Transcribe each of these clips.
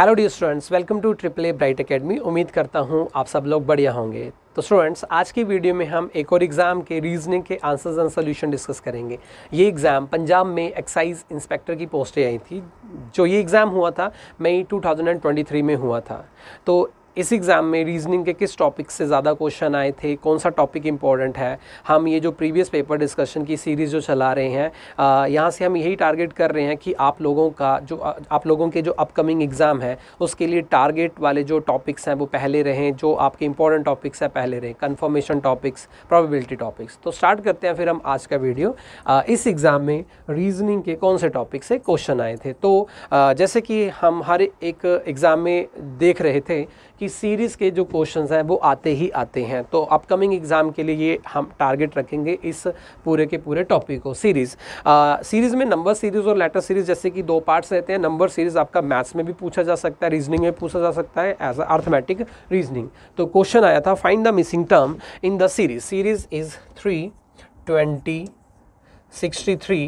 Hello the students welcome to triple A bright academy उम्मीद करता हूँ आप सब लोग बढ़िया होंगे तो स्टूडेंट्स आज की वीडियो में हम एक और एग्ज़ाम के रीजनिंग के आंसर्स एंड सोल्यूशन डिस्कस करेंगे ये एग्ज़ाम पंजाब में एक्साइज इंस्पेक्टर की पोस्टें आई थी जो ये एग्ज़ाम हुआ था मई 2023 में हुआ था तो इस एग्ज़ाम में रीजनिंग के किस टॉपिक से ज़्यादा क्वेश्चन आए थे कौन सा टॉपिक इंपॉर्टेंट है हम ये जो प्रीवियस पेपर डिस्कशन की सीरीज़ जो चला रहे हैं यहाँ से हम यही टारगेट कर रहे हैं कि आप लोगों का जो आप लोगों के जो अपकमिंग एग्ज़ाम है उसके लिए टारगेट वाले जो टॉपिक्स हैं वो पहले रहें जो आपके इंपॉर्टेंट टॉपिक्स हैं पहले रहें कन्फर्मेशन टॉपिक्स प्रॉबिबिलिटी टॉपिक्स तो स्टार्ट करते हैं फिर हम आज का वीडियो इस एग्ज़ाम में रीजनिंग के कौन से टॉपिक से क्वेश्चन आए थे तो जैसे कि हम हर एक एग्ज़ाम में देख रहे थे कि की सीरीज़ के जो क्वेश्चंस हैं वो आते ही आते हैं तो अपकमिंग एग्ज़ाम के लिए ये हम टारगेट रखेंगे इस पूरे के पूरे टॉपिक को सीरीज़ सीरीज़ में नंबर सीरीज़ और लेटर सीरीज़ जैसे कि दो पार्ट्स रहते हैं नंबर सीरीज़ आपका मैथ्स में भी पूछा जा सकता है रीजनिंग में पूछा जा सकता है एज अर्थमेटिक रीजनिंग तो क्वेश्चन आया था find the missing term in the series series is three twenty sixty three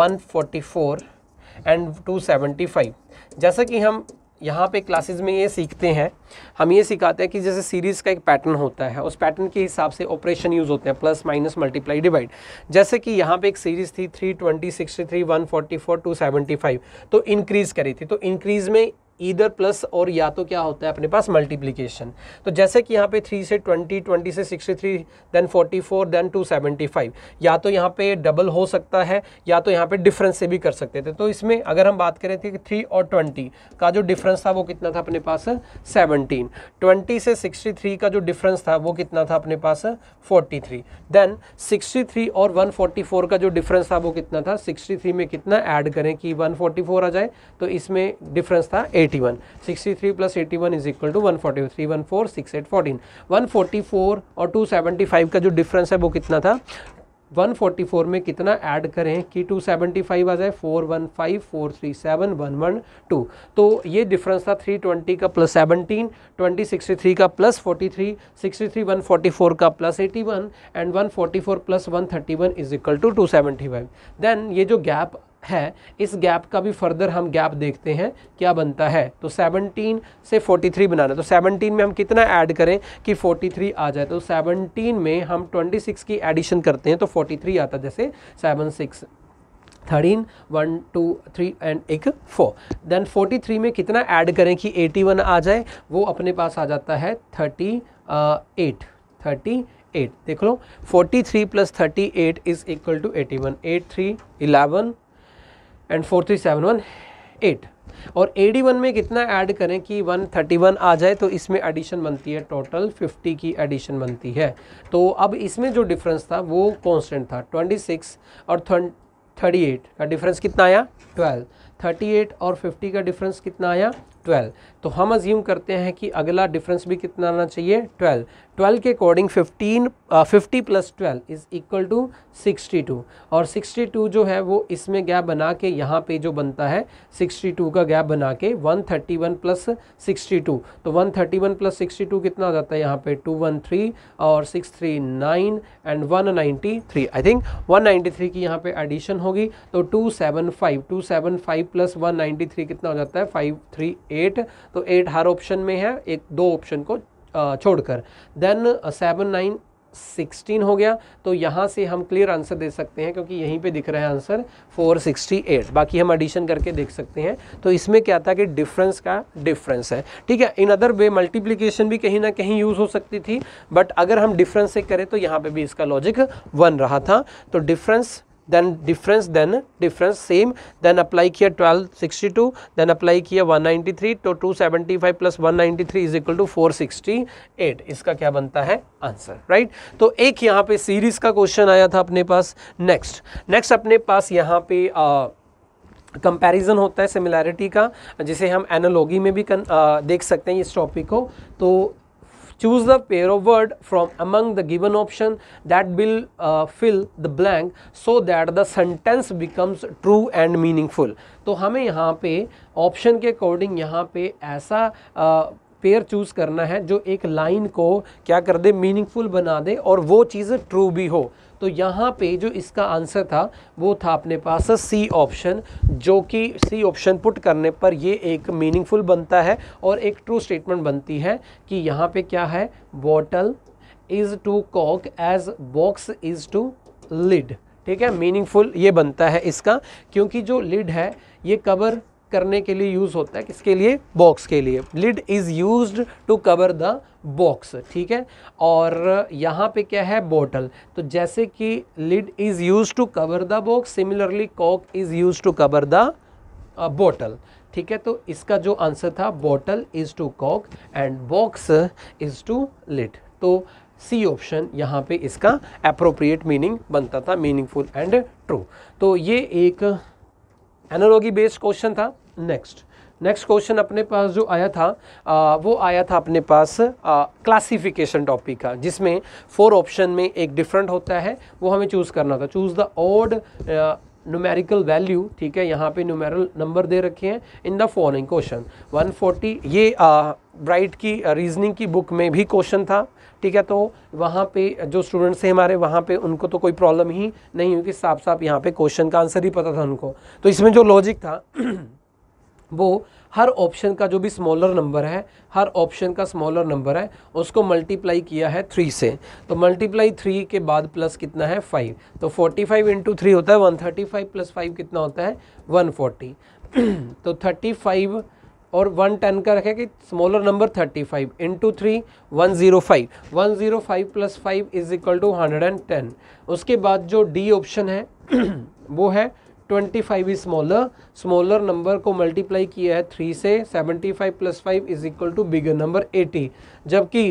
one forty four and two seventy five जैसा कि हम यहाँ पे क्लासेस में ये सीखते हैं हम ये सिखाते हैं कि जैसे सीरीज़ का एक पैटर्न होता है उस पैटर्न के हिसाब से ऑपरेशन यूज़ होते हैं प्लस माइनस मल्टीप्लाई डिवाइड जैसे कि यहाँ पे एक सीरीज़ थी three twenty sixty three one forty four two seventy five तो इंक्रीज़ करी थी तो इंक्रीज़ में इधर प्लस और या तो क्या होता है अपने पास मल्टीप्लीकेशन तो जैसे कि यहाँ पे थ्री से ट्वेंटी ट्वेंटी से sixty three then forty four then two seventy five या तो यहाँ पे डबल हो सकता है या तो यहाँ पे डिफरेंस से भी कर सकते थे तो इसमें अगर हम बात करें थे कि थ्री और ट्वेंटी का जो डिफरेंस था वो कितना था अपने पास सेवनटीन ट्वेंटी से सिक्सटी थ्री का जो डिफरेंस था वो कितना था अपने पास forty three then sixty three और वन फोर्टी फोर का जो डिफरेंस था वो कितना था सिक्सटी थ्री में कितना ऐड करें कि वन फोर्टी फोर आ जाए तो इसमें डिफरेंस था eight eighty one sixty three plus eighty one is equal to one forty three one four six eight fourteen one forty four और टू सेवेंटी फाइव का जो डिफरेंस है वो कितना था 144 में कितना ऐड करें कि 275 आ जाए four four one five three seven one one two तो ये डिफरेंस था 320 का प्लस 17 2063 का प्लस 43 63 144 का plus 81 and 144 plus 131 is equal to 275 then ये जो गैप है इस गैप का भी फर्दर हम गैप देखते हैं क्या बनता है तो 17 से 43 बनाना तो 17 में हम कितना ऐड करें कि 43 आ जाए तो 17 में हम 26 की एडिशन करते हैं तो 43 आता जैसे 76 thirteen one two three and एक फोर देन फोर्टी थ्री में कितना ऐड करें कि एटी वन आ जाए वो अपने पास आ जाता है थर्टी एट थर्टी एट देख लो forty three plus thirty eight is equal to eighty one eight three eleven and four three seven one eight और ए वन में कितना ऐड करें कि वन थर्टी वन आ जाए तो इसमें एडिशन बनती है टोटल फिफ्टी की एडिशन बनती है तो अब इसमें जो डिफरेंस था वो कॉन्स्टेंट था ट्वेंटी सिक्स और थर्टी एट का डिफरेंस कितना आया ट्वेल्व थर्टी एट और फिफ्टी का डिफरेंस कितना आया ट्वेल्व तो हम अज्यूम करते हैं कि अगला डिफरेंस भी कितना आना चाहिए ट्वेल्व 12 के according 15 fifty plus twelve is equal to 62 और 62 जो है वो इसमें गैप बना के यहाँ पे जो बनता है 62 का गैप बना के 131 थर्टी वन प्लस सिक्सटी तो 131 थर्टी वन प्लस सिक्सटी कितना आ जाता है यहाँ पे 213 और 639 एंड 193 आई थिंक 193 की यहाँ पे एडिशन होगी तो 275 275 प्लस थ्री कितना हो जाता है एट तो एट हर ऑप्शन में है एक दो ऑप्शन को छोड़कर देन सेवन नाइन सिक्सटीन हो गया तो यहाँ से हम क्लियर आंसर दे सकते हैं क्योंकि यहीं पे दिख रहा है आंसर फोर सिक्सटी एट बाकी हम एडिशन करके देख सकते हैं तो इसमें क्या था कि डिफरेंस का डिफरेंस है ठीक है इन अदर वे मल्टीप्लीकेशन भी कहीं ना कहीं यूज़ हो सकती थी बट अगर हम डिफरेंस से करें तो यहाँ पे भी इसका लॉजिक वन रहा था तो difference then difference then difference same then apply here 1262 then apply here 193 to 275 plus 193 is equal to 468 इसका क्या बनता है आंसर राइट right? तो एक यहाँ पे सीरीज का क्वेश्चन आया था अपने पास नेक्स्ट नेक्स्ट अपने पास यहाँ पे आ, कंपैरिजन होता है सिमिलैरिटी का जिसे हम एनालॉगी में भी कन, आ, देख सकते हैं इस टॉपिक को तो Choose the pair of word from among the given option that will uh, fill the blank so that the sentence becomes true and meaningful. to hame yahan pe option ke according yahan pe aisa uh, pair choose करना है जो एक line को क्या कर दे meaningful बना दे और वो चीज़ ट्रू भी हो तो यहाँ पे जो इसका आंसर था वो था अपने पास सी ऑप्शन जो कि सी ऑप्शन पुट करने पर ये एक मीनिंगफुल बनता है और एक ट्रू स्टेटमेंट बनती है कि यहाँ पे क्या है बॉटल इज़ टू कॉक as box is to lid ठीक है मीनिंगफुल ये बनता है इसका क्योंकि जो लिड है ये कवर करने के लिए यूज़ होता है किसके लिए बॉक्स के लिए lid is use to cover the box ठीक है और यहाँ पे क्या है बॉटल तो जैसे कि lid is use to cover the box similarly कॉक is use to cover the bottle ठीक है तो इसका जो आंसर था बॉटल इज़ टू कॉक and box is to lid तो सी ऑप्शन यहाँ पे इसका अप्रोप्रिएट मीनिंग बनता था मीनिंगफुल एंड ट्रू तो ये एक एनोलॉजी बेस्ड क्वेश्चन था नेक्स्ट नेक्स्ट क्वेश्चन अपने पास जो आया था आ, वो आया था अपने पास क्लासिफिकेशन टॉपिक का जिसमें फोर ऑप्शन में एक डिफरेंट होता है वो हमें चूज़ करना था choose the odd numerical value ठीक है यहाँ पे न्यूमेरल नंबर दे रखे हैं इन द फॉलोइंग क्वेश्चन 140 ये ब्राइट की रीजनिंग की बुक में भी क्वेश्चन था ठीक है तो वहाँ पे जो स्टूडेंट्स हैं हमारे वहाँ पे उनको तो कोई प्रॉब्लम ही नहीं हुई कि साफ साफ यहाँ पे क्वेश्चन का आंसर ही पता था उनको तो इसमें जो लॉजिक था वो हर ऑप्शन का जो भी स्मॉलर नंबर है हर ऑप्शन का स्मॉलर नंबर है उसको मल्टीप्लाई किया है थ्री से तो मल्टीप्लाई थ्री के बाद प्लस कितना है फाइव तो फोर्टी फाइव इंटू थ्री होता है one thirty five plus five कितना होता है वन फोर्टी तो थर्टी फाइव और वन टेन का रखें कि smaller number thirty five into three one zero five one zero five plus five is equal to hundred and ten उसके बाद जो डी ऑप्शन है वो है twenty five is smaller smaller number को मल्टीप्लाई किया है थ्री से seventy five plus five is equal to bigger number eighty जबकि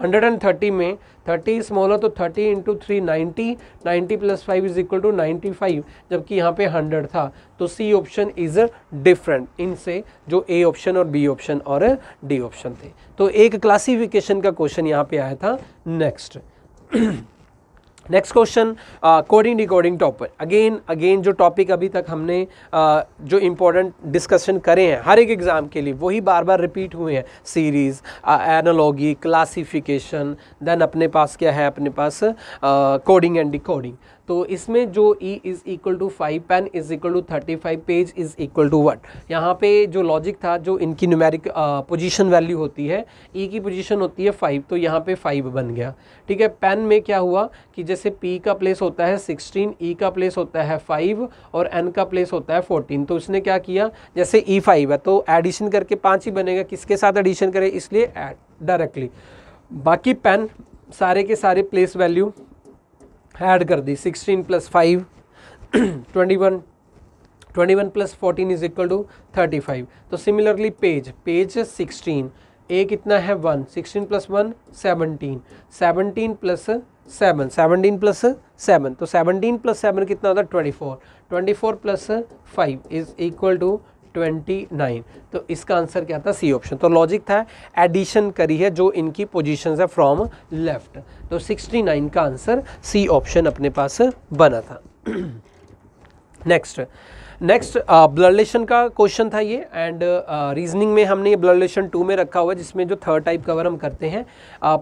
हंड्रेड एंड थर्टी में थर्टी स्मॉलर तो thirty into three ninety ninety plus five is equal to ninety five जबकि यहाँ पे हंड्रेड था तो सी ऑप्शन इज डिफरेंट इनसे जो ए ऑप्शन और बी ऑप्शन और डी ऑप्शन थे तो एक क्लासिफिकेशन का क्वेश्चन यहाँ पे आया था next next question coding decoding topper again again जो टॉपिक अभी तक हमने uh, जो इम्पोर्टेंट डिस्कशन करे हैं हर एक एग्ज़ाम के लिए वही बार बार रिपीट हुए हैं सीरीज़ एनोलॉगी क्लासिफिकेशन देन अपने पास क्या है अपने पास कोडिंग एंड डिकोडिंग तो इसमें जो e is equal to five pen is equal to thirty five page is equal to what यहाँ पे जो लॉजिक था जो इनकी न्यूमेरिक पोजीशन वैल्यू होती है ई e की पोजीशन होती है फाइव तो यहाँ पे फाइव बन गया ठीक है पेन में क्या हुआ कि जैसे पी का प्लेस होता है सिक्सटीन ई e का प्लेस होता है फाइव और एन का प्लेस होता है फोर्टीन तो उसने क्या किया जैसे ई e फाइव है तो एडिशन करके पाँच ही बनेगा किसके साथ एडिशन करें इसलिए डायरेक्टली बाकी पेन सारे के सारे प्लेस वैल्यू ऐड कर दी sixteen plus five twenty one twenty one plus fourteen is equal to thirty five तो सिमिलरली पेज पेज सिक्सटीन ए कितना है one sixteen plus one seventeen seventeen plus seven seventeen plus seven तो seventeen plus seven कितना होता है twenty four twenty four plus five is equal to twenty nine तो इसका आंसर क्या था सी ऑप्शन तो लॉजिक था एडिशन करी है जो इनकी पोजीशंस है फ्रॉम लेफ्ट तो सिक्सटी नाइन का आंसर सी ऑप्शन अपने पास बना था नेक्स्ट नेक्स्ट ब्लड रिलेशन का क्वेश्चन था ये एंड रीजनिंग uh, में हमने ये ब्लड रिलेशन टू में रखा हुआ है जिसमें जो थर्ड टाइप कवर हम करते हैं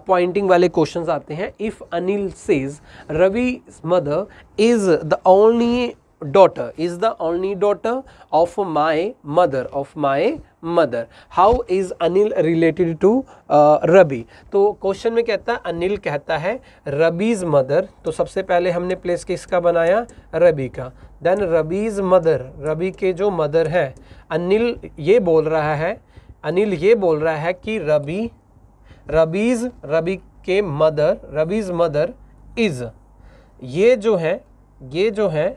पॉइंटिंग uh, वाले क्वेश्चंस आते हैं if Anil says Ravi mother is the only daughter is the only daughter of my mother of my mother how is Anil related to Rabi तो क्वेश्चन में कहता है अनिल कहता है रबीज़ मदर तो सबसे पहले हमने प्लेस किसका बनाया रबी का देन रबीज़ मदर रबी के जो मदर हैं अनिल ये बोल रहा है अनिल ये बोल रहा है कि रबी रबीज़ रबी के मदर रबीज़ मदर इज़ ये जो है ये जो है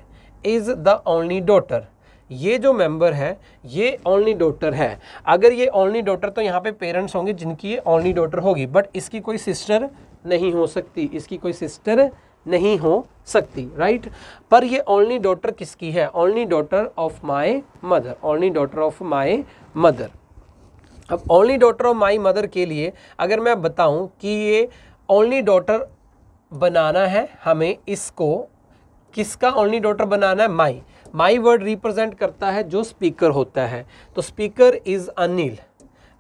इज़ द ओनली डॉटर ये जो मेंबर है ये ओनली डॉटर है अगर ये ओनली डॉटर तो यहाँ पे पेरेंट्स होंगे जिनकी ये ओनली डॉटर होगी बट इसकी कोई सिस्टर नहीं हो सकती इसकी कोई सिस्टर नहीं हो सकती राइट पर ये ओनली डॉटर किसकी है only daughter of my mother only daughter of my mother अब only daughter of my mother के लिए अगर मैं बताऊं कि ये ओनली डॉटर बनाना है हमें इसको किसका ओनली डॉटर बनाना है माई माई वर्ड रिप्रेजेंट करता है जो स्पीकर होता है तो स्पीकर इज़ अनिल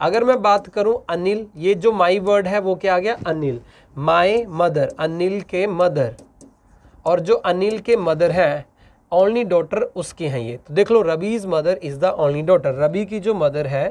अगर मैं बात करूं अनिल ये जो माई वर्ड है वो क्या आ गया अनिल माई मदर अनिल के मदर और जो अनिल के मदर हैं ओनली डॉटर उसके हैं ये तो देख लो Rabi's mother is the only daughter Rabi की जो मदर है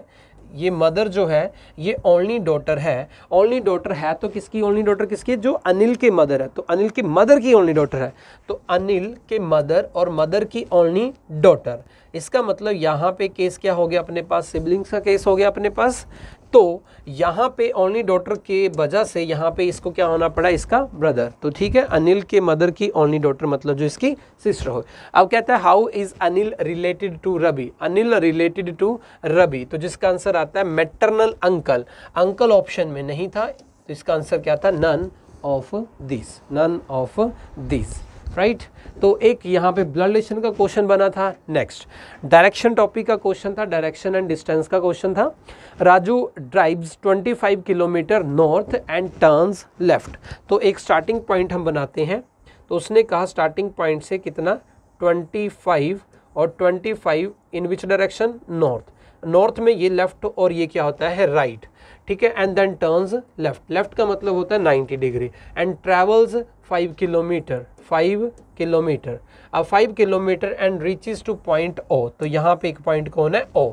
ये मदर जो है ये ओनली डॉटर है ओनली डॉटर है तो किसकी ओनली डॉटर किसकी जो अनिल के मदर है तो अनिल के मदर की ओनली डॉटर है तो अनिल के मदर और मदर की ओनली डॉटर इसका मतलब यहाँ पे केस क्या हो गया अपने पास सिबलिंग्स का केस हो गया अपने पास तो यहाँ पे ओनली डॉटर के वजह से यहाँ पे इसको क्या होना पड़ा इसका ब्रदर तो ठीक है अनिल के मदर की ओनली डॉटर मतलब जो इसकी सिस्टर हो अब कहता है how is Anil related to Ravi Anil related to Ravi तो जिसका आंसर आता है मेटरनल अंकल अंकल ऑप्शन में नहीं था तो इसका आंसर क्या था none of this none of this right right? तो एक यहाँ पे ब्लड रिलेशन का क्वेश्चन बना था नेक्स्ट डायरेक्शन टॉपिक का क्वेश्चन था डायरेक्शन एंड डिस्टेंस का क्वेश्चन था Raju drives 25 kilometre north and turns left तो एक स्टार्टिंग पॉइंट हम बनाते हैं तो उसने कहा स्टार्टिंग पॉइंट से कितना 25 और 25 in which direction north north में ये लेफ्ट और ये क्या होता है राइट right. ठीक है and then turns left left का मतलब होता है 90 degree and travels 5 kilometre 5 kilometre अब 5 kilometre and reaches to point O तो यहाँ पे एक पॉइंट कौन है ओ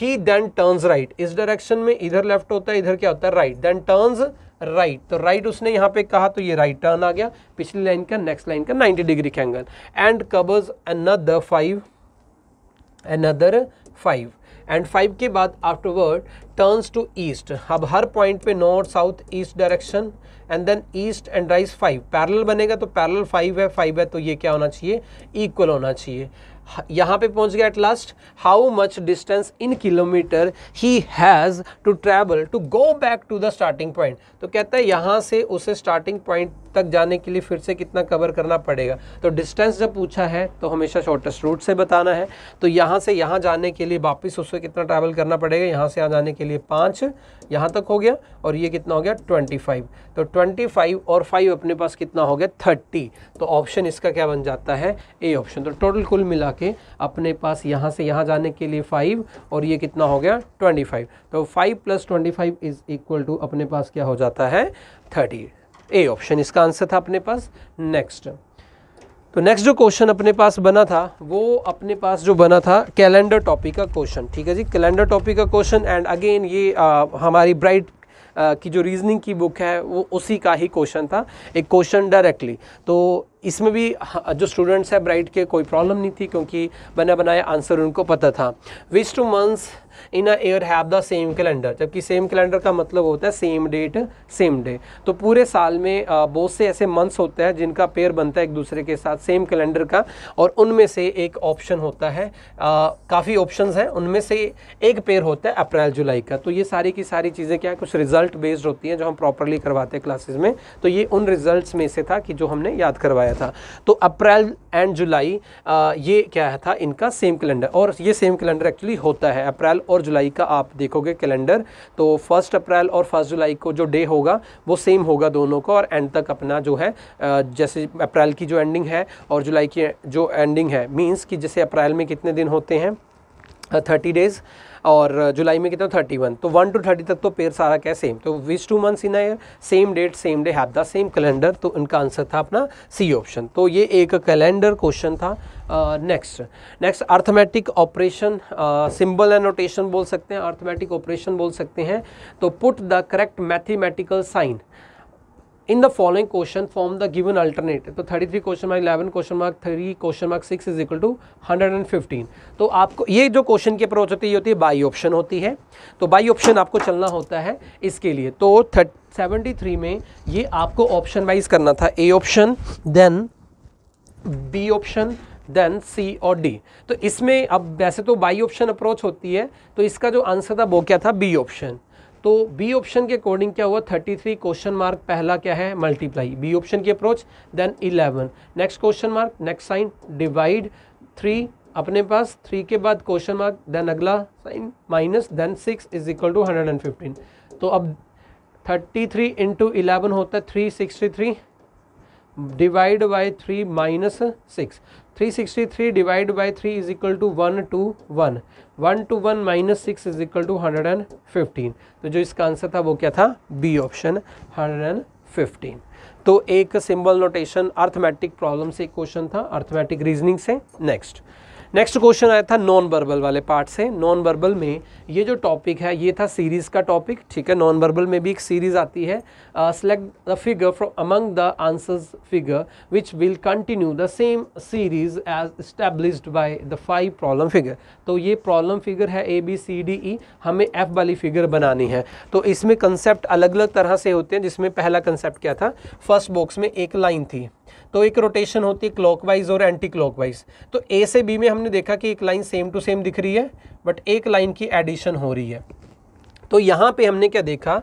ही देन टर्न्स राइट इस डायरेक्शन में इधर लेफ्ट होता है इधर क्या होता है राइट देन टर्न्स राइट तो राइट right उसने यहाँ पे कहा तो ये राइट टर्न आ गया पिछली लाइन का नेक्स्ट लाइन का 90 डिग्री का angle and covers another five another five and five के बाद आफ्टरवर्ड टर्न्स टू ईस्ट अब हर पॉइंट पे north south east direction and then east and rise five parallel बनेगा तो पैरल फाइव है फाइव है तो ये क्या होना चाहिए इक्वल होना चाहिए यहाँ पे पहुँच गया at last how much distance in kilometre he has to travel to go back to the starting point तो कहता है यहाँ से उसे स्टार्टिंग पॉइंट तक जाने के लिए फिर से कितना कवर करना पड़ेगा तो डिस्टेंस जब पूछा है तो हमेशा शॉर्टेस्ट रूट से बताना है तो यहाँ से यहाँ जाने के लिए वापस उससे कितना ट्रैवल करना पड़ेगा यहाँ से यहाँ जाने के लिए पाँच यहाँ तक हो गया और ये कितना हो गया ट्वेंटी फाइव तो ट्वेंटी फाइव और फाइव अपने पास कितना हो गया थर्टी तो ऑप्शन इसका क्या बन जाता है ए ऑप्शन तो टोटल कुल मिला के अपने पास यहाँ से यहाँ जाने के लिए फाइव और ये कितना हो गया ट्वेंटी फाइव तो five plus twenty five is equal to अपने पास क्या हो जाता है थर्टी ए ऑप्शन इसका आंसर था अपने पास नेक्स्ट तो नेक्स्ट जो क्वेश्चन अपने पास बना था वो अपने पास जो बना था कैलेंडर टॉपिक का क्वेश्चन ठीक है जी कैलेंडर टॉपिक का क्वेश्चन एंड अगेन ये आ, हमारी ब्राइट की जो रीजनिंग की बुक है वो उसी का ही क्वेश्चन था एक क्वेश्चन डायरेक्टली तो इसमें भी हाँ, जो स्टूडेंट्स है ब्राइट के कोई प्रॉब्लम नहीं थी क्योंकि बना बनाया आंसर उनको पता था which two months in year have the same calendar जबकि सेम कैलेंडर का मतलब होता है सेम डेट सेम डे तो पूरे साल में बहुत से ऐसे मंथ्स होते हैं जिनका पेयर बनता है एक दूसरे के साथ सेम कैलेंडर का और उनमें से एक ऑप्शन होता है काफ़ी ऑप्शन हैं उनमें से एक पेयर होता है अप्रैल जुलाई का तो ये सारी की सारी चीज़ें क्या है कुछ रिजल्ट बेस्ड होती हैं जो हम प्रॉपरली करवाते हैं क्लासेज में तो ये उन रिजल्ट में से था कि जो हमने याद करवाया था तो अप्रैल एंड जुलाई ये क्या था इनका सेम कैलेंडर और ये सेम कैलेंडर एक्चुअली होता है अप्रैल और जुलाई का आप देखोगे कैलेंडर तो फर्स्ट अप्रैल और फर्स्ट जुलाई को जो डे होगा वो सेम होगा दोनों का और एंड तक अपना जो है जैसे अप्रैल की जो एंडिंग है और जुलाई की जो एंडिंग है मीन्स कि जैसे अप्रैल में कितने दिन होते हैं थर्टी डेज़ और जुलाई में कितना थर्टी वन तो वन टू थर्टी तक तो पेयर सारा क्या सेम तो which two months in year same date same day have the same calendar तो इनका आंसर था अपना सी ऑप्शन तो ये एक कैलेंडर क्वेश्चन था next next arithmetic operation symbol and notation बोल सकते हैं अर्थमेटिक ऑपरेशन बोल सकते हैं तो put the correct mathematical sign in the following question form the given alternative तो 33 eleven question 11 three question 3 six is 6 two hundred and 115 तो आपको ये जो क्वेश्चन की अप्रोच होती है ये होती है बाई ऑप्शन होती है तो बाई ऑप्शन आपको चलना होता है इसके लिए तो थर्ट सेवेंटी थ्री में ये आपको ऑप्शन वाइज करना था A option then B option then C और डी तो इसमें अब वैसे तो बाई ऑप्शन अप्रोच होती है तो इसका जो आंसर था वो क्या था बी ऑप्शन तो बी ऑप्शन के अकॉर्डिंग क्या हुआ 33 क्वेश्चन मार्क पहला क्या है मल्टीप्लाई बी ऑप्शन की approach then 11 next question mark next sign divide three अपने पास थ्री के बाद क्वेश्चन मार्क देन अगला sign minus then six is equal to hundred and fifteen तो अब थर्टी थ्री इंटू इलेवन होता है three sixty three divide by three minus six three sixty three divide by three is equal to one two one one two one minus six is equal to hundred and fifteen तो जो इसका answer था वो क्या था B option hundred and fifteen तो एक symbol notation arithmetic problem से क्वेश्चन था अर्थमेटिक रीजनिंग से नेक्स्ट नेक्स्ट क्वेश्चन आया था नॉन वर्बल वाले पार्ट से नॉन वर्बल में ये जो टॉपिक है ये था सीरीज़ का टॉपिक ठीक है नॉन वर्बल में भी एक सीरीज़ आती है select the figure from among the answers figure which will continue the same series as established by the five problem figure तो ये प्रॉब्लम फिगर है A B C D E हमें F वाली फिगर बनानी है तो इसमें कंसेप्ट अलग अलग तरह से होते हैं जिसमें पहला कंसेप्ट क्या था फर्स्ट बॉक्स में एक लाइन थी तो एक रोटेशन होती है क्लॉकवाइज और एंटी क्लॉकवाइज तो ए से बी में हमने देखा कि एक लाइन सेम टू सेम दिख रही है बट एक लाइन की एडिशन हो रही है तो यहाँ पे हमने क्या देखा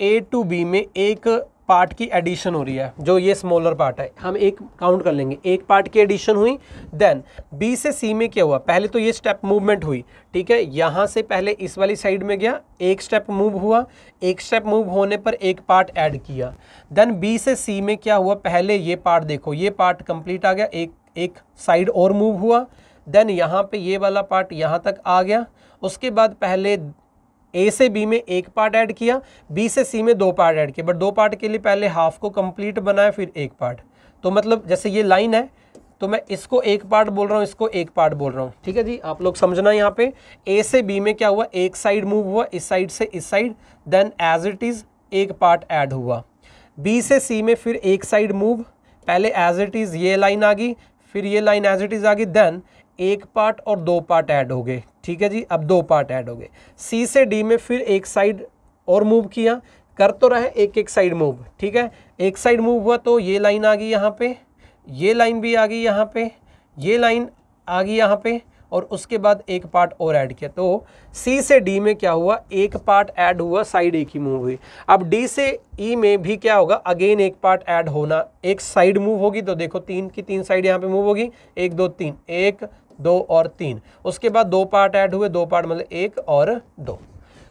ए टू बी में एक पार्ट की एडिशन हो रही है जो ये स्मॉलर पार्ट है हम एक काउंट कर लेंगे एक पार्ट की एडिशन हुई देन बी से सी में क्या हुआ पहले तो ये स्टेप मूवमेंट हुई ठीक है यहाँ से पहले इस वाली साइड में गया एक स्टेप मूव हुआ एक स्टेप मूव होने पर एक पार्ट ऐड किया देन बी से सी में क्या हुआ पहले ये पार्ट देखो ये पार्ट कंप्लीट आ गया एक एक साइड और मूव हुआ देन यहाँ पे ये वाला पार्ट यहाँ तक आ गया उसके बाद पहले ए से बी में एक पार्ट ऐड किया बी से सी में दो पार्ट ऐड किया बट दो पार्ट के लिए पहले हाफ को कंप्लीट बनाया फिर एक पार्ट तो मतलब जैसे ये लाइन है तो मैं इसको एक पार्ट बोल रहा हूँ इसको एक पार्ट बोल रहा हूँ ठीक है जी आप लोग समझना यहाँ पे ए से बी में क्या हुआ एक साइड मूव हुआ इस साइड से इस side then as it is एक पार्ट ऐड हुआ बी से सी में फिर एक साइड मूव पहले एज इट इज़ ये लाइन आ गई फिर ये लाइन एज इट इज़ आ गई देन एक पार्ट और दो पार्ट ऐड हो गए ठीक है जी अब दो पार्ट ऐड हो गए सी से डी में फिर एक साइड और मूव किया कर तो रहे एक एक साइड मूव ठीक है एक साइड मूव हुआ तो ये लाइन आ गई यहाँ पे ये लाइन भी आ गई यहाँ पे ये लाइन आ गई यहाँ पे और उसके बाद एक पार्ट और ऐड किया तो सी से डी में क्या हुआ एक पार्ट ऐड हुआ साइड एक ही मूव हुई अब डी से ई e में भी क्या होगा अगेन एक पार्ट ऐड होना एक साइड मूव होगी तो देखो तीन की तीन साइड यहाँ पे मूव होगी एक दो तीन एक दो और तीन उसके बाद दो पार्ट ऐड हुए दो पार्ट मतलब एक और दो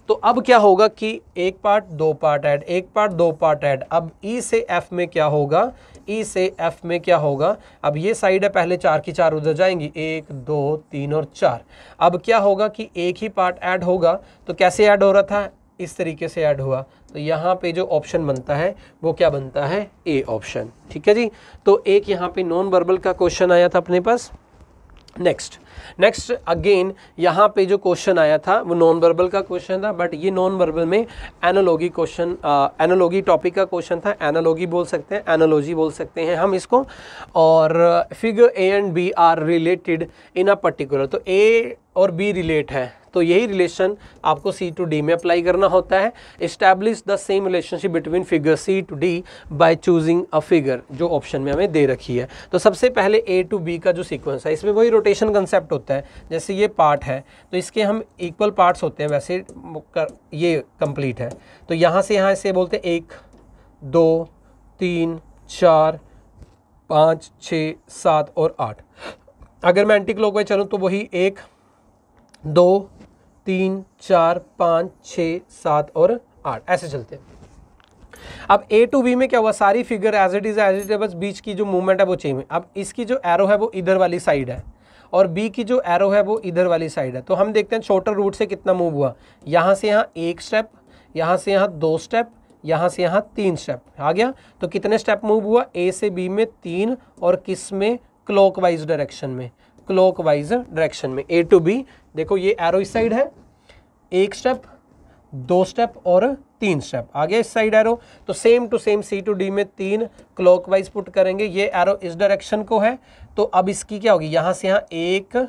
तो अब क्या होगा कि एक पार्ट दो पार्ट ऐड एक पार्ट दो पार्ट ऐड अब ई e से एफ में क्या होगा ई e से एफ में क्या होगा अब ये साइड है पहले चार की चार उधर जाएंगी एक दो तीन और चार अब क्या होगा कि एक ही पार्ट ऐड होगा तो कैसे ऐड हो रहा था इस तरीके से ऐड हुआ तो यहाँ पे जो ऑप्शन बनता है वो क्या बनता है ए ऑप्शन ठीक है जी तो एक यहाँ पे नॉन वर्बल का क्वेश्चन आया था अपने पास नेक्स्ट नेक्स्ट अगेन यहाँ पे जो क्वेश्चन आया था वो नॉन वर्बल का क्वेश्चन था बट ये नॉन वर्बल में एनोलॉगी क्वेश्चन एनोलॉगी टॉपिक का क्वेश्चन था एनोलॉगी बोल सकते हैं एनोलॉजी बोल सकते हैं हम इसको और figure A and B are related in a particular तो ए और बी रिलेट है तो यही रिलेशन आपको सी टू डी में अप्लाई करना होता है establish the same relationship between figure C to D by choosing a figure जो ऑप्शन में हमें दे रखी है तो सबसे पहले ए टू बी का जो सीक्वेंस है इसमें वही रोटेशन कंसेप्ट होता है जैसे ये पार्ट है तो इसके हम इक्वल पार्ट्स होते हैं वैसे ये कंप्लीट है तो यहाँ से यहाँ से बोलते हैं एक दो तीन चार पाँच छ सात और आठ अगर मैं एंटी क्लॉकवाइज चलूँ तो वही एक दो तीन चार पाँच छः सात और आठ ऐसे चलते हैं अब ए टू बी में क्या हुआ सारी figure as it is as it है बस बीच की जो मूवमेंट है वो चेंज है अब इसकी जो एरो है वो इधर वाली साइड है और बी की जो एरो है वो इधर वाली साइड है तो हम देखते हैं छोटर रूट से कितना मूव हुआ यहाँ से यहाँ एक स्टेप यहाँ से यहाँ दो स्टेप यहाँ से यहाँ तीन स्टेप आ गया तो कितने स्टेप मूव हुआ ए से बी में तीन और किस में क्लॉकवाइज डायरेक्शन में क्लॉकवाइज डायरेक्शन में ए टू बी देखो ये एरो इस साइड है एक स्टेप दो स्टेप और तीन स्टेप आ गया इस साइड एरो तो same to same C to D में तीन क्लॉक वाइज पुट करेंगे ये एरो इस डायरेक्शन को है तो अब इसकी क्या होगी यहाँ से यहाँ एक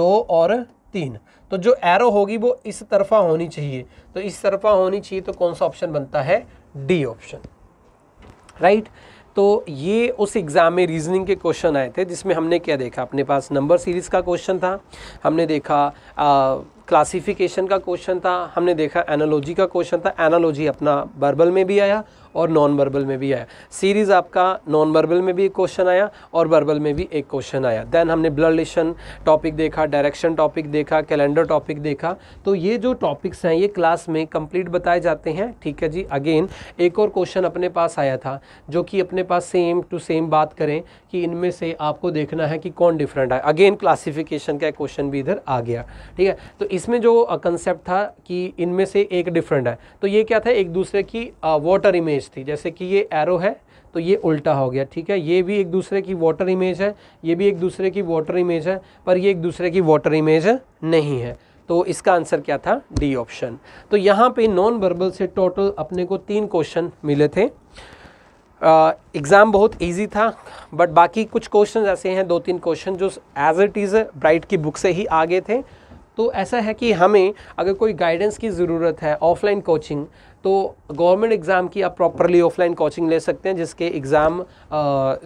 दो और तीन तो जो एरो होगी वो इस तरफा होनी चाहिए तो इस तरफा होनी चाहिए तो कौन सा ऑप्शन बनता है डी ऑप्शन राइट right? तो ये उस एग्ज़ाम में रीजनिंग के क्वेश्चन आए थे जिसमें हमने क्या देखा अपने पास नंबर सीरीज़ का क्वेश्चन था हमने देखा आ, क्लासिफिकेशन का क्वेश्चन था हमने देखा एनालॉजी का क्वेश्चन था एनालॉजी अपना वर्बल में भी आया और नॉन वर्बल में भी आया सीरीज़ आपका नॉन वर्बल में भी एक क्वेश्चन आया और वर्बल में भी एक क्वेश्चन आया देन हमने ब्लडलेशन टॉपिक देखा डायरेक्शन टॉपिक देखा कैलेंडर टॉपिक देखा तो ये जो टॉपिक्स हैं ये क्लास में कंप्लीट बताए जाते हैं ठीक है जी अगेन एक और क्वेश्चन अपने पास आया था जो कि अपने पास सेम टू सेम बात करें कि इनमें से आपको देखना है कि कौन डिफरेंट है अगेन क्लासिफिकेशन का क्वेश्चन भी इधर आ गया ठीक है तो इसमें जो कंसेप्ट था कि इनमें से एक डिफरेंट है तो ये क्या था एक दूसरे की वाटर इमेज थी जैसे कि ये एरो है तो ये उल्टा हो गया ठीक है ये भी एक दूसरे की वाटर इमेज है ये भी एक दूसरे की वाटर इमेज है पर ये एक दूसरे की वाटर इमेज नहीं है तो इसका आंसर क्या था डी ऑप्शन तो यहाँ पे नॉन वर्बल से टोटल अपने को तीन क्वेश्चन मिले थे एग्ज़ाम बहुत इजी था बट बाकी कुछ क्वेश्चन ऐसे हैं दो तीन क्वेश्चन जो एज इट इज़ ब्राइट की बुक से ही आगे थे तो ऐसा है कि हमें अगर कोई गाइडेंस की ज़रूरत है ऑफलाइन कोचिंग तो गवर्नमेंट एग्ज़ाम की आप प्रॉपरली ऑफलाइन कोचिंग ले सकते हैं जिसके एग्ज़ाम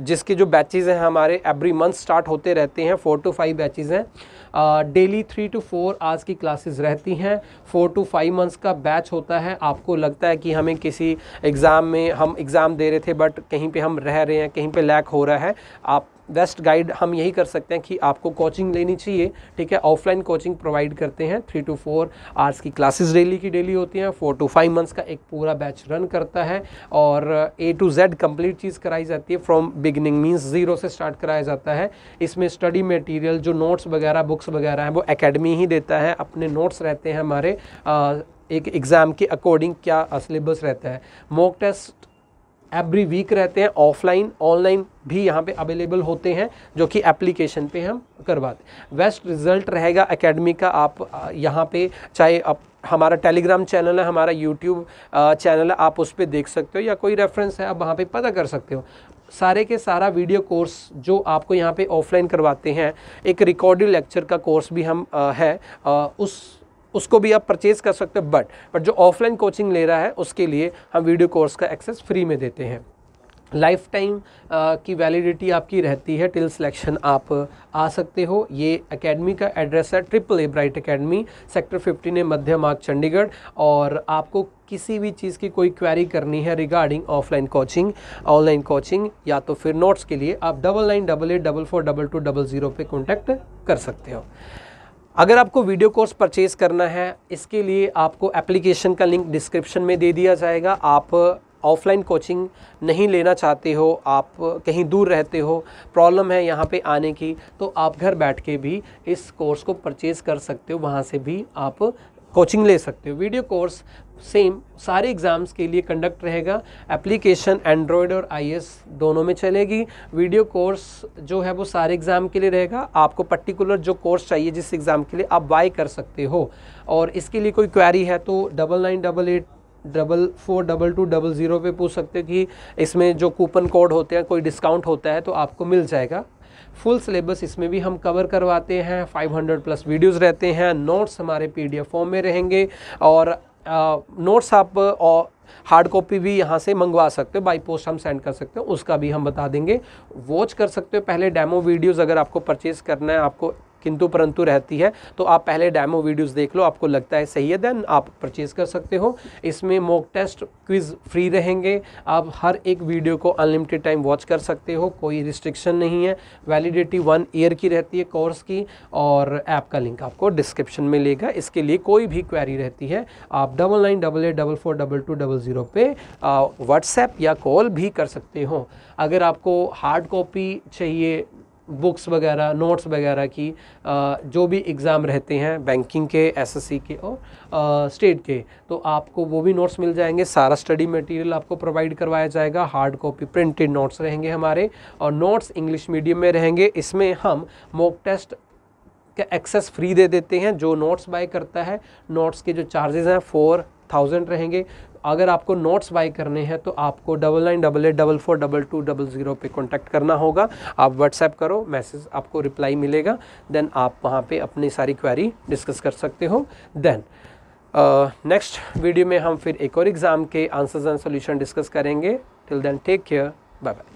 जिसके जो बैचेज़ हैं हमारे एवरी मंथ स्टार्ट होते रहते हैं फोर टू फाइव बैचेज़ हैं daily three to four hours की क्लासेस रहती हैं फोर टू फाइव मंथ्स का बैच होता है आपको लगता है कि हमें किसी एग्ज़ाम में हम एग्ज़ाम दे रहे थे बट कहीं पर हम रह रहे हैं कहीं पर लैक हो रहा है आप बेस्ट गाइड हम यही कर सकते हैं कि आपको कोचिंग लेनी चाहिए ठीक है ऑफलाइन कोचिंग प्रोवाइड करते हैं थ्री टू फोर आवर्स की क्लासेस डेली की डेली होती हैं फोर टू फाइव मंथ्स का एक पूरा बैच रन करता है और ए टू जेड कंप्लीट चीज़ कराई जाती है फ्रॉम बिगिनिंग मीन्स ज़ीरो से स्टार्ट कराया जाता है इसमें स्टडी मटीरियल जो नोट्स वगैरह बुक्स वगैरह हैं वो अकेडमी ही देता है अपने नोट्स रहते हैं हमारे आ, एक एग्ज़ाम के अकॉर्डिंग क्या सिलेबस रहता है मॉक टेस्ट एवरी वीक रहते हैं ऑफलाइन ऑनलाइन भी यहाँ पे अवेलेबल होते हैं जो कि एप्लीकेशन पे हम करवाते हैं बेस्ट रिजल्ट रहेगा एकेडमी का आप यहाँ पे चाहे आप हमारा टेलीग्राम चैनल है हमारा यूट्यूब चैनल है आप उस पर देख सकते हो या कोई रेफरेंस है आप वहाँ पर पता कर सकते हो सारे के सारा वीडियो कोर्स जो आपको यहाँ पे ऑफलाइन करवाते हैं एक रिकॉर्डेड लेक्चर का कोर्स भी हम आ, है आ, उस उसको भी आप परचेज कर सकते हो बट बट जो ऑफलाइन कोचिंग ले रहा है उसके लिए हम वीडियो कोर्स का एक्सेस फ्री में देते हैं लाइफ टाइम की वैलिडिटी आपकी रहती है टिल सिलेक्शन आप आ सकते हो ये एकेडमी का एड्रेस है triple A Bright Academy sector 15 A Madhya Marg Chandigarh और आपको किसी भी चीज़ की कोई क्वेरी करनी है regarding offline coaching online coaching या तो फिर नोट्स के लिए आप double nine double eight double four double two double zero पर कॉन्टैक्ट कर सकते हो अगर आपको वीडियो कोर्स परचेज़ करना है इसके लिए आपको एप्लीकेशन का लिंक डिस्क्रिप्शन में दे दिया जाएगा आप ऑफलाइन कोचिंग नहीं लेना चाहते हो आप कहीं दूर रहते हो प्रॉब्लम है यहाँ पे आने की तो आप घर बैठ के भी इस कोर्स को परचेज़ कर सकते हो वहाँ से भी आप कोचिंग ले सकते हो वीडियो कोर्स सेम सारे एग्ज़ाम्स के लिए कंडक्ट रहेगा एप्लीकेशन एंड्रॉयड और आईएएस दोनों में चलेगी वीडियो कोर्स जो है वो सारे एग्ज़ाम के लिए रहेगा आपको पर्टिकुलर जो कोर्स चाहिए जिस एग्ज़ाम के लिए आप बाय कर सकते हो और इसके लिए कोई क्वेरी है तो double nine double eight double four double two double zero पर पूछ सकते हो कि इसमें जो कूपन कोड होते हैं कोई डिस्काउंट होता है तो आपको मिल जाएगा फुल सिलेबस इसमें भी हम कवर करवाते हैं 500 प्लस वीडियोस रहते हैं नोट्स हमारे पीडीएफ फॉर्म में रहेंगे और नोट्स आप और हार्ड कॉपी भी यहाँ से मंगवा सकते हो बाई पोस्ट हम सेंड कर सकते हो उसका भी हम बता देंगे वॉच कर सकते हो पहले डेमो वीडियोस अगर आपको परचेज़ करना है आपको किंतु परंतु रहती है तो आप पहले डैमो वीडियोस देख लो आपको लगता है सही है देन आप परचेज कर सकते हो इसमें मॉक टेस्ट क्विज फ्री रहेंगे आप हर एक वीडियो को अनलिमिटेड टाइम वॉच कर सकते हो कोई रिस्ट्रिक्शन नहीं है वैलिडिटी वन ईयर की रहती है कोर्स की और ऐप का लिंक आपको डिस्क्रिप्शन में लेगा इसके लिए कोई भी क्वेरी रहती है आप double nine double eight double four double two double zero पे व्हाट्सएप या कॉल भी कर सकते हो अगर आपको हार्ड कॉपी चाहिए बुक्स वगैरह नोट्स वगैरह की जो भी एग्ज़ाम रहते हैं बैंकिंग के एसएससी के और स्टेट के तो आपको वो भी नोट्स मिल जाएंगे सारा स्टडी मटेरियल आपको प्रोवाइड करवाया जाएगा हार्ड कॉपी प्रिंटेड नोट्स रहेंगे हमारे और नोट्स इंग्लिश मीडियम में रहेंगे इसमें हम मॉक टेस्ट का एक्सेस फ्री दे देते हैं जो नोट्स बाय करता है नोट्स के जो चार्जेज़ हैं फोर थाउजेंड रहेंगे अगर आपको नोट्स बाय करने हैं तो आपको double nine double eight double four double two double zero पर कॉन्टैक्ट करना होगा आप व्हाट्सएप करो मैसेज आपको रिप्लाई मिलेगा देन आप वहाँ पे अपनी सारी क्वेरी डिस्कस कर सकते हो देन नेक्स्ट वीडियो में हम फिर एक और एग्ज़ाम के आंसर्स एंड सोल्यूशन डिस्कस करेंगे till then take care bye bye